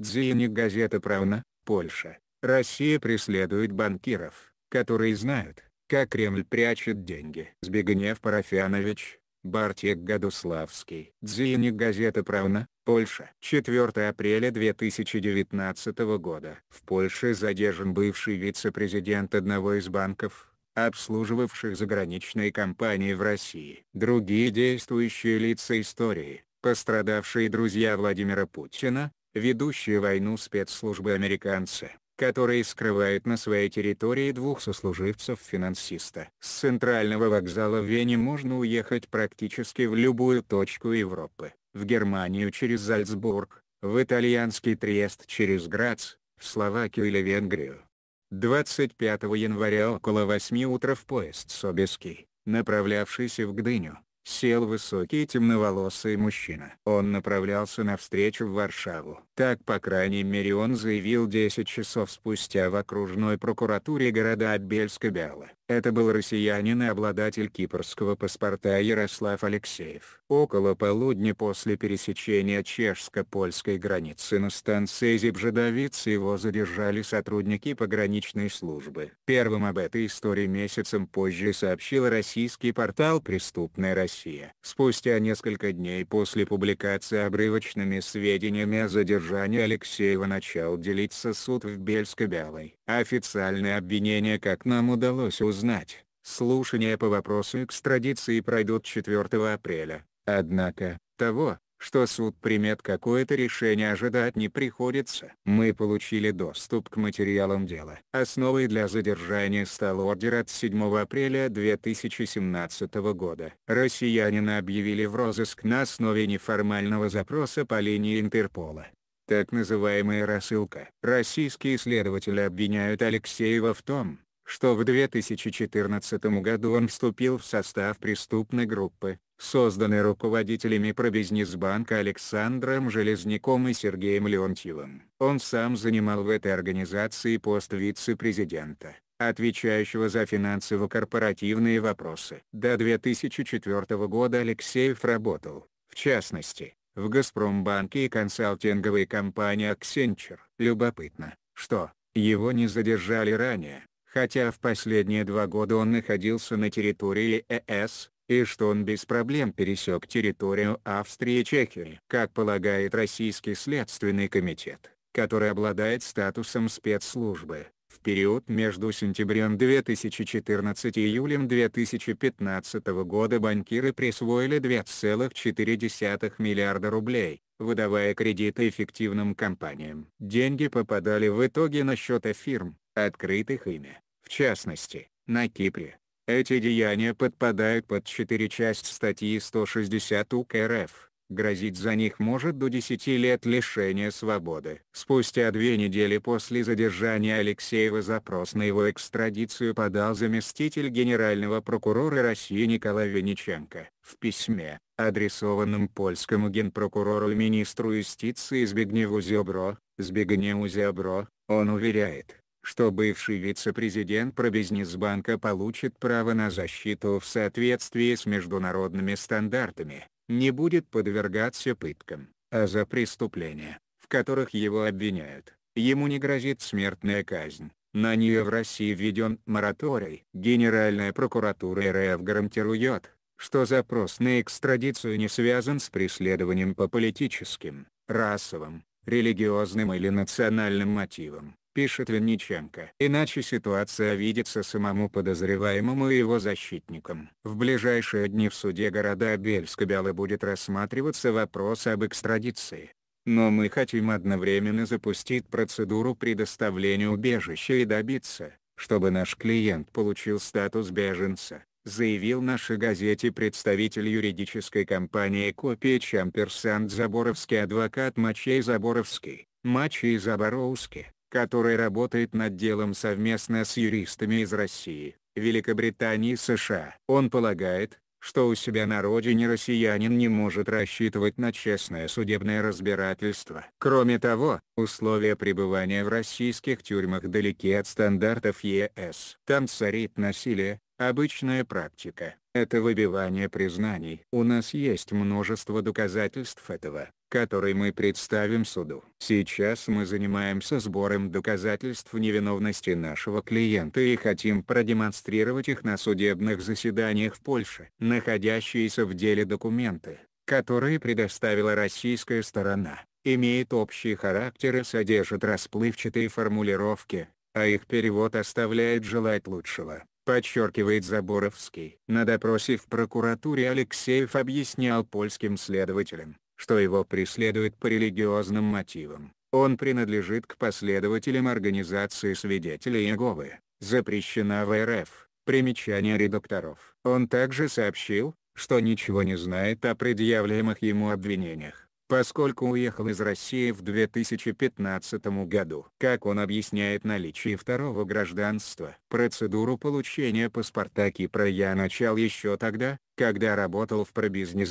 Дзиник газета «Правна», Польша. Россия преследует банкиров, которые знают, как Кремль прячет деньги. Збигнев Парафянович, Бартек Гадуславский. Дзиник газета «Правна», Польша. 4 апреля 2019 года. В Польше задержан бывший вице-президент одного из банков, обслуживавших заграничные компании в России. Другие действующие лица истории, пострадавшие друзья Владимира Путина, ведущие войну спецслужбы американцы, которые скрывают на своей территории двух сослуживцев-финансиста. С центрального вокзала в Вене можно уехать практически в любую точку Европы, в Германию через Зальцбург, в итальянский Триест через Грац, в Словакию или Венгрию. 25 января около 8 утра в поезд Собеский, направлявшийся в Гдыню, Сел высокий темноволосый мужчина. Он направлялся навстречу в Варшаву. Так по крайней мере он заявил 10 часов спустя в окружной прокуратуре города Абельска-Бяла. Это был россиянин и обладатель кипрского паспорта Ярослав Алексеев. Около полудня после пересечения чешско-польской границы на станции Зибжедовицы его задержали сотрудники пограничной службы. Первым об этой истории месяцем позже сообщил российский портал «Преступная Россия» Россия. Спустя несколько дней после публикации обрывочными сведениями о задержании Алексеева начал делиться суд в Бельско-Белой. Официальные обвинения как нам удалось узнать, слушания по вопросу экстрадиции пройдут 4 апреля. Однако, того, что суд примет какое-то решение ожидать не приходится. Мы получили доступ к материалам дела. Основой для задержания стал ордер от 7 апреля 2017 года. Россиянина объявили в розыск на основе неформального запроса по линии Интерпола так называемая рассылка. Российские следователи обвиняют Алексеева в том, что в 2014 году он вступил в состав преступной группы, созданной руководителями Пробизнесбанка Александром Железняком и Сергеем Леонтьевым. Он сам занимал в этой организации пост вице-президента, отвечающего за финансово-корпоративные вопросы. До 2004 года Алексеев работал, в частности, в Газпромбанке и консалтинговой компании Accenture. Любопытно, что его не задержали ранее хотя в последние два года он находился на территории ЕС, э и что он без проблем пересек территорию Австрии и Чехии. Как полагает Российский следственный комитет, который обладает статусом спецслужбы, в период между сентябрем 2014 и июлем 2015 года банкиры присвоили 2,4 миллиарда рублей, выдавая кредиты эффективным компаниям. Деньги попадали в итоге на счета фирм, открытых ими. В частности, на Кипре. Эти деяния подпадают под 4 часть статьи 160 УК РФ. Грозить за них может до 10 лет лишения свободы. Спустя две недели после задержания Алексеева запрос на его экстрадицию подал заместитель генерального прокурора России Николай Вениченко. В письме, адресованном польскому генпрокурору и министру юстиции Збигневу Зебро, Збигневу Зебро, он уверяет, что бывший вице-президент Пробизнесбанка получит право на защиту в соответствии с международными стандартами, не будет подвергаться пыткам, а за преступления, в которых его обвиняют, ему не грозит смертная казнь. На нее в России введен мораторий. Генеральная прокуратура РФ гарантирует, что запрос на экстрадицию не связан с преследованием по политическим, расовым, религиозным или национальным мотивам пишет Винниченко. Иначе ситуация видится самому подозреваемому и его защитникам. В ближайшие дни в суде города Бельска-Бялы будет рассматриваться вопрос об экстрадиции. Но мы хотим одновременно запустить процедуру предоставления убежища и добиться, чтобы наш клиент получил статус беженца, заявил нашей газете представитель юридической компании «Копия Чамперсант» Заборовский адвокат Мачей Заборовский, Мачей Заборовский который работает над делом совместно с юристами из России, Великобритании и США. Он полагает, что у себя на родине россиянин не может рассчитывать на честное судебное разбирательство. Кроме того, условия пребывания в российских тюрьмах далеки от стандартов ЕС. Там царит насилие, обычная практика. Это выбивание признаний. У нас есть множество доказательств этого который мы представим суду. Сейчас мы занимаемся сбором доказательств невиновности нашего клиента и хотим продемонстрировать их на судебных заседаниях в Польше. Находящиеся в деле документы, которые предоставила российская сторона, имеют общий характер и содержат расплывчатые формулировки, а их перевод оставляет желать лучшего подчеркивает Заборовский. На допросе в прокуратуре Алексеев объяснял польским следователям, что его преследуют по религиозным мотивам. Он принадлежит к последователям организации свидетелей Иеговы, запрещена в РФ. Примечание редакторов. Он также сообщил, что ничего не знает о предъявляемых ему обвинениях поскольку уехал из России в 2015 году. Как он объясняет наличие второго гражданства? Процедуру получения паспорта Кипра я начал еще тогда, когда работал в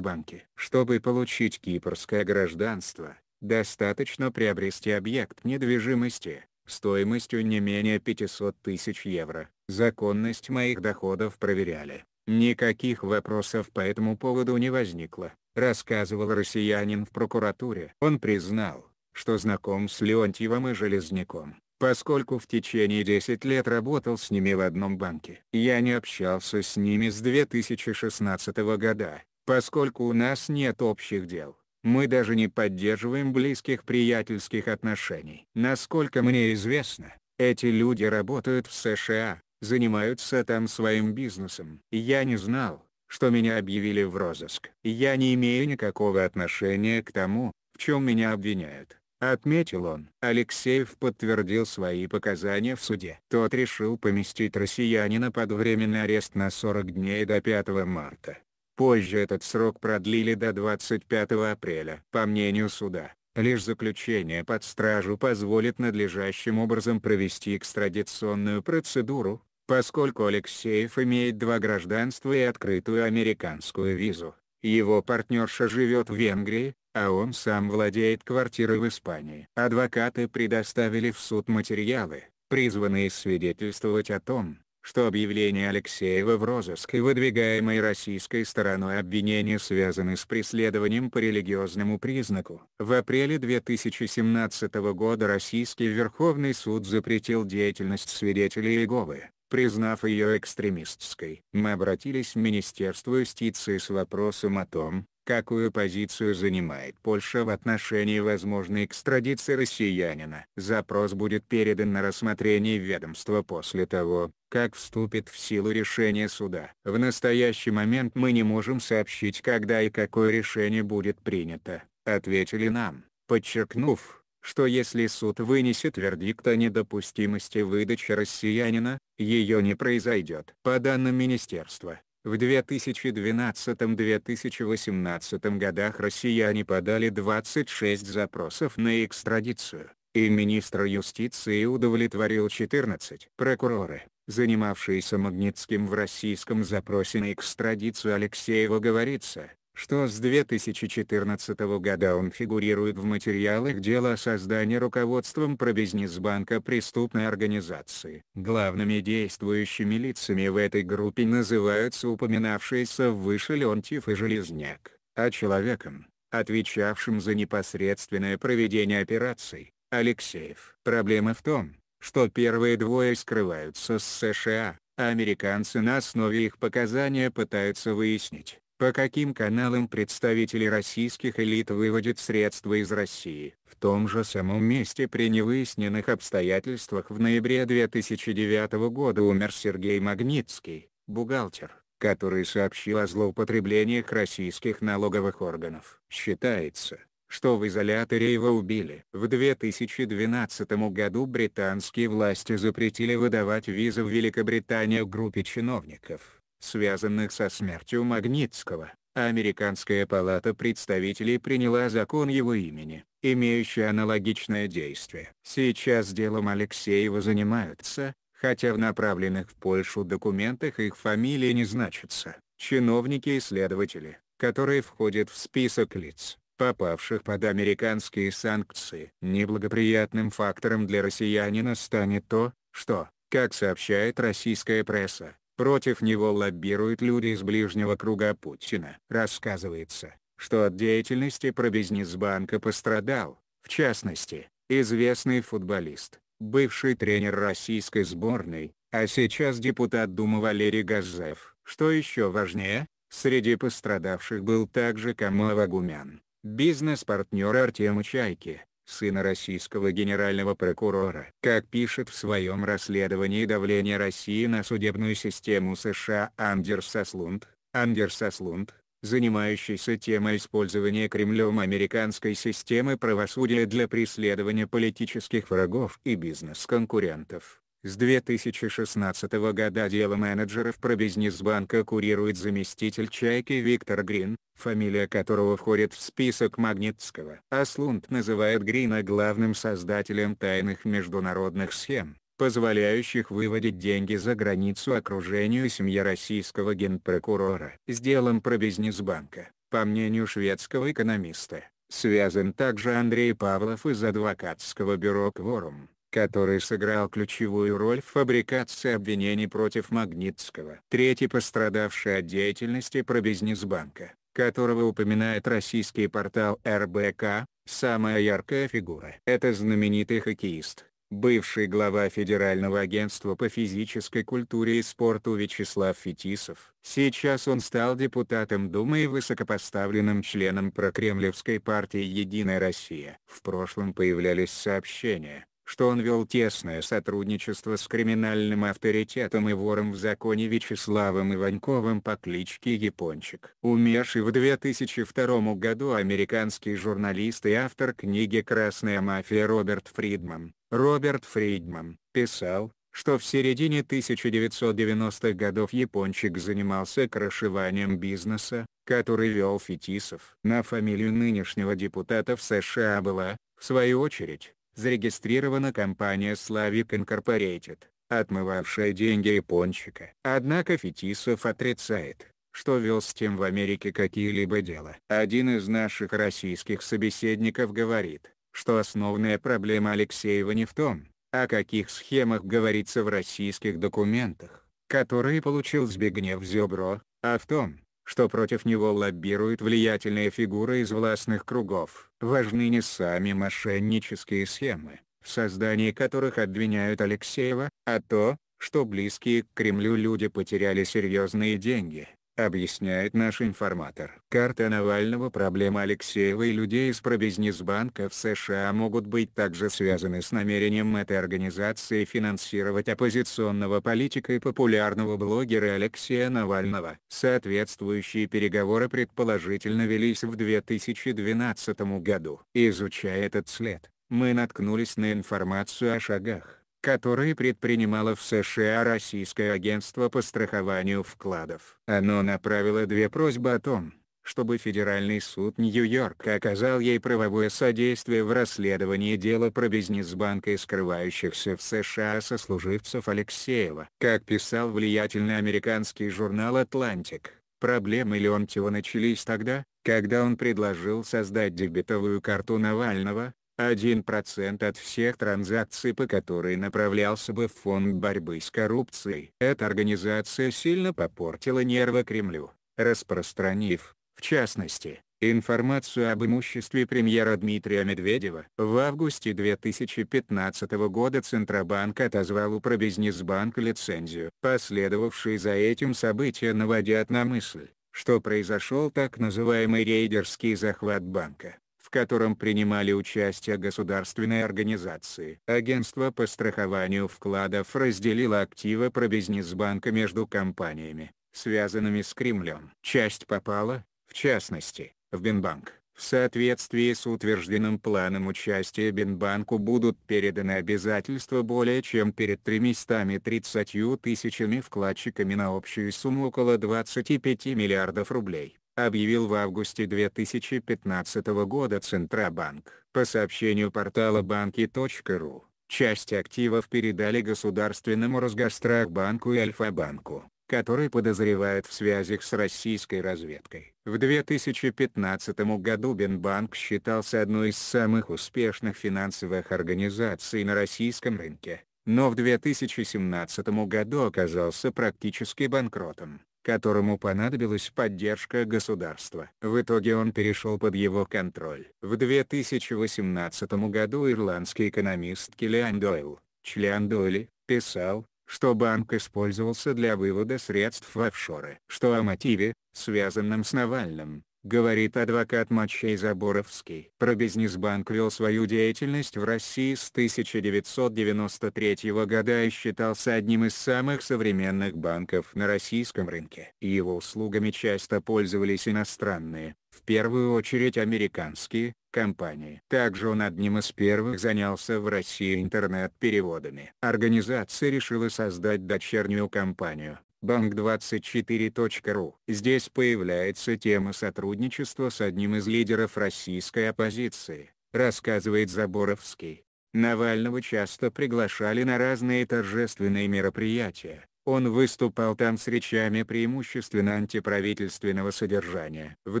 банке, Чтобы получить кипрское гражданство, достаточно приобрести объект недвижимости, стоимостью не менее 500 тысяч евро. Законность моих доходов проверяли. Никаких вопросов по этому поводу не возникло, рассказывал россиянин в прокуратуре. Он признал, что знаком с Леонтьевым и Железняком, поскольку в течение 10 лет работал с ними в одном банке. Я не общался с ними с 2016 года, поскольку у нас нет общих дел. Мы даже не поддерживаем близких приятельских отношений. Насколько мне известно, эти люди работают в США, занимаются там своим бизнесом. Я не знал, что меня объявили в розыск. Я не имею никакого отношения к тому, в чем меня обвиняют. Отметил он. Алексеев подтвердил свои показания в суде. Тот решил поместить россиянина под временный арест на 40 дней до 5 марта. Позже этот срок продлили до 25 апреля. По мнению суда, Лишь заключение под стражу позволит надлежащим образом провести экстрадиционную процедуру, поскольку Алексеев имеет два гражданства и открытую американскую визу. Его партнерша живет в Венгрии, а он сам владеет квартирой в Испании. Адвокаты предоставили в суд материалы, призванные свидетельствовать о том, что объявление Алексеева в розыск и выдвигаемой российской стороной обвинения связаны с преследованием по религиозному признаку. В апреле 2017 года российский Верховный суд запретил деятельность свидетелей Иеговы, признав ее экстремистской. Мы обратились в Министерство юстиции с вопросом о том, какую позицию занимает Польша в отношении возможной экстрадиции россиянина. Запрос будет передан на рассмотрение ведомства после того, как вступит в силу решение суда. В настоящий момент мы не можем сообщить когда и какое решение будет принято, ответили нам, подчеркнув, что если суд вынесет вердикт о недопустимости выдачи россиянина, ее не произойдет. По данным министерства, в 2012-2018 годах россияне подали 26 запросов на экстрадицию, и министр юстиции удовлетворил 14. Прокуроры, занимавшиеся Магнитским в российском запросе на экстрадицию Алексеева говорится, что с 2014 года он фигурирует в материалах дела о создании руководством Пробизнесбанка преступной организации. Главными действующими лицами в этой группе называются упоминавшиеся выше Леонтьев и Железняк, а человеком, отвечавшим за непосредственное проведение операций, Алексеев. Проблема в том, что первые двое скрываются с США, а американцы на основе их показания пытаются выяснить, по каким каналам представители российских элит выводят средства из России? В том же самом месте при невыясненных обстоятельствах в ноябре 2009 года умер Сергей Магнитский, бухгалтер, который сообщил о злоупотреблениях российских налоговых органов. Считается, что в изоляторе его убили. В 2012 году британские власти запретили выдавать визы в Великобританию группе чиновников связанных со смертью Магнитского, Американская палата представителей приняла закон его имени, имеющий аналогичное действие. Сейчас делом Алексеева занимаются, хотя в направленных в Польшу документах их фамилии не значится, чиновники и следователи, которые входят в список лиц, попавших под американские санкции. Неблагоприятным фактором для россиянина станет то, что, как сообщает российская пресса, Против него лоббируют люди из ближнего круга Путина. Рассказывается, что от деятельности Пробизнесбанка пострадал, в частности, известный футболист, бывший тренер российской сборной, а сейчас депутат Думы Валерий Газаев. Что еще важнее, среди пострадавших был также Камала Вагумян, бизнес-партнер Артема Чайки, сына российского генерального прокурора. Как пишет в своем расследовании давление России на судебную систему США Андерс Аслунд, Андерс Аслунд, занимающийся темой использования Кремлем американской системы правосудия для преследования политических врагов и бизнес-конкурентов. С 2016 года дело менеджеров Пробизнесбанка курирует заместитель Чайки Виктор Грин, фамилия которого входит в список Магнитского. Аслунд называет Грина главным создателем тайных международных схем, позволяющих выводить деньги за границу окружению семьи российского генпрокурора. С делом Пробизнесбанка, по мнению шведского экономиста, связан также Андрей Павлов из адвокатского бюро «Кворум» который сыграл ключевую роль в фабрикации обвинений против Магнитского. Третий пострадавший от деятельности Пробизнесбанка, которого упоминает российский портал РБК, самая яркая фигура. Это знаменитый хоккеист, бывший глава Федерального агентства по физической культуре и спорту Вячеслав Фетисов. Сейчас он стал депутатом Думы и высокопоставленным членом прокремлевской партии «Единая Россия». В прошлом появлялись сообщения, что он вел тесное сотрудничество с криминальным авторитетом и вором в законе Вячеславом Иваньковым по кличке Япончик. Умерший в 2002 году американский журналист и автор книги «Красная мафия» Роберт Фридман. Роберт Фридман писал, что в середине 1990-х годов Япончик занимался крышеванием бизнеса, который вел Фетисов. На фамилию нынешнего депутата в США была, в свою очередь, зарегистрирована компания Slavic Incorporated, отмывавшая деньги Япончика. Однако Фетисов отрицает, что вел с тем в Америке какие-либо дела. Один из наших российских собеседников говорит, что основная проблема Алексеева не в том, о каких схемах говорится в российских документах, которые получил Збигнев Зебро, а в том, что против него лоббируют влиятельные фигуры из властных кругов. Важны не сами мошеннические схемы, в создании которых обвиняют Алексеева, а то, что близкие к Кремлю люди потеряли серьезные деньги, объясняет наш информатор. Карта Навального проблема Алексеева и людей из пробизнесбанка в США могут быть также связаны с намерением этой организации финансировать оппозиционного политика и популярного блогера Алексея Навального. Соответствующие переговоры предположительно велись в 2012 году. Изучая этот след, мы наткнулись на информацию о шагах которые предпринимало в США Российское агентство по страхованию вкладов. Оно направило две просьбы о том, чтобы Федеральный суд Нью-Йорка оказал ей правовое содействие в расследовании дела про бизнес банка, и скрывающихся в США сослуживцев Алексеева. Как писал влиятельный американский журнал «Атлантик», проблемы Леонтьева начались тогда, когда он предложил создать дебетовую карту Навального, 1% от всех транзакций по которой направлялся бы в фонд борьбы с коррупцией. Эта организация сильно попортила нервы Кремлю, распространив, в частности, информацию об имуществе премьера Дмитрия Медведева. В августе 2015 года Центробанк отозвал у Пробизнесбанка лицензию. Последовавшие за этим события наводят на мысль, что произошел так называемый рейдерский захват банка в котором принимали участие государственные организации. Агентство по страхованию вкладов разделило активы про бизнес-банка между компаниями, связанными с Кремлем. Часть попала, в частности, в Бинбанк. В соответствии с утвержденным планом участия Бинбанку будут переданы обязательства более чем перед 330 тысячами вкладчиками на общую сумму около 25 миллиардов рублей объявил в августе 2015 года Центробанк. По сообщению портала банки.ру, часть активов передали государственному Росгострахбанку и Альфа-банку, который подозревает в связях с российской разведкой. В 2015 году Бенбанк считался одной из самых успешных финансовых организаций на российском рынке но в 2017 году оказался практически банкротом которому понадобилась поддержка государства. В итоге он перешел под его контроль. В 2018 году ирландский экономист Киллиан Дойл, член Дойли, писал, что банк использовался для вывода средств в офшоры. Что о мотиве, связанном с Навальным, говорит адвокат Матчей Заборовский. Пробизнесбанк вел свою деятельность в России с 1993 года и считался одним из самых современных банков на российском рынке. Его услугами часто пользовались иностранные, в первую очередь американские, компании. Также он одним из первых занялся в России интернет-переводами. Организация решила создать дочернюю компанию bank24.ru. Здесь появляется тема сотрудничества с одним из лидеров российской оппозиции, рассказывает Заборовский. Навального часто приглашали на разные торжественные мероприятия. Он выступал там с речами преимущественно антиправительственного содержания. В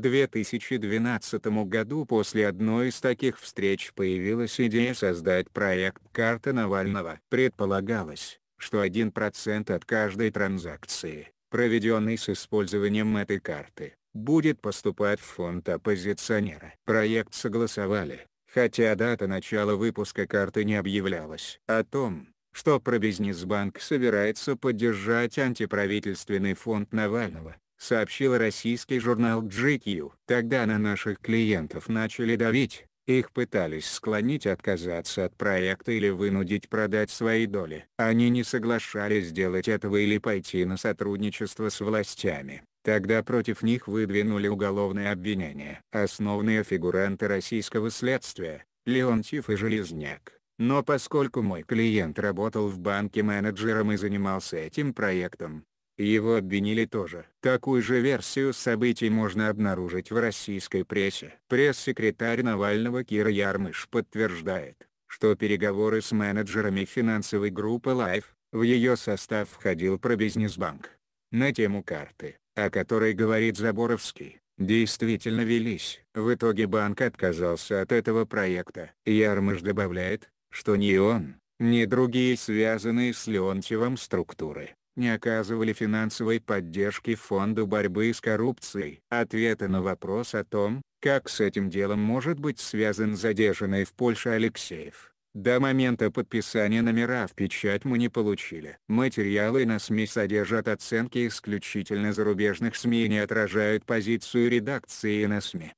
2012 году после одной из таких встреч появилась идея создать проект «Карта Навального». Предполагалось, что 1% от каждой транзакции, проведенной с использованием этой карты, будет поступать в фонд оппозиционера. Проект согласовали, хотя дата начала выпуска карты не объявлялась. О том, что Пробизнесбанк собирается поддержать антиправительственный фонд Навального, сообщил российский журнал GQ. Тогда на наших клиентов начали давить, их пытались склонить отказаться от проекта или вынудить продать свои доли. Они не соглашались сделать этого или пойти на сотрудничество с властями. Тогда против них выдвинули уголовные обвинения. Основные фигуранты российского следствия – Леонтьев и Железняк. Но поскольку мой клиент работал в банке менеджером и занимался этим проектом, его обвинили тоже. Такую же версию событий можно обнаружить в российской прессе. Пресс-секретарь Навального Кира Ярмыш подтверждает, что переговоры с менеджерами финансовой группы Life, в ее состав входил пробизнесбанк. На тему карты, о которой говорит Заборовский, действительно велись. В итоге банк отказался от этого проекта. Ярмыш добавляет, что ни он, ни другие связанные с Леонтьевым структуры не оказывали финансовой поддержки Фонду борьбы с коррупцией. Ответа на вопрос о том, как с этим делом может быть связан задержанный в Польше Алексеев, до момента подписания номера в печать мы не получили. Материалы на СМИ содержат оценки исключительно зарубежных СМИ и не отражают позицию редакции на СМИ.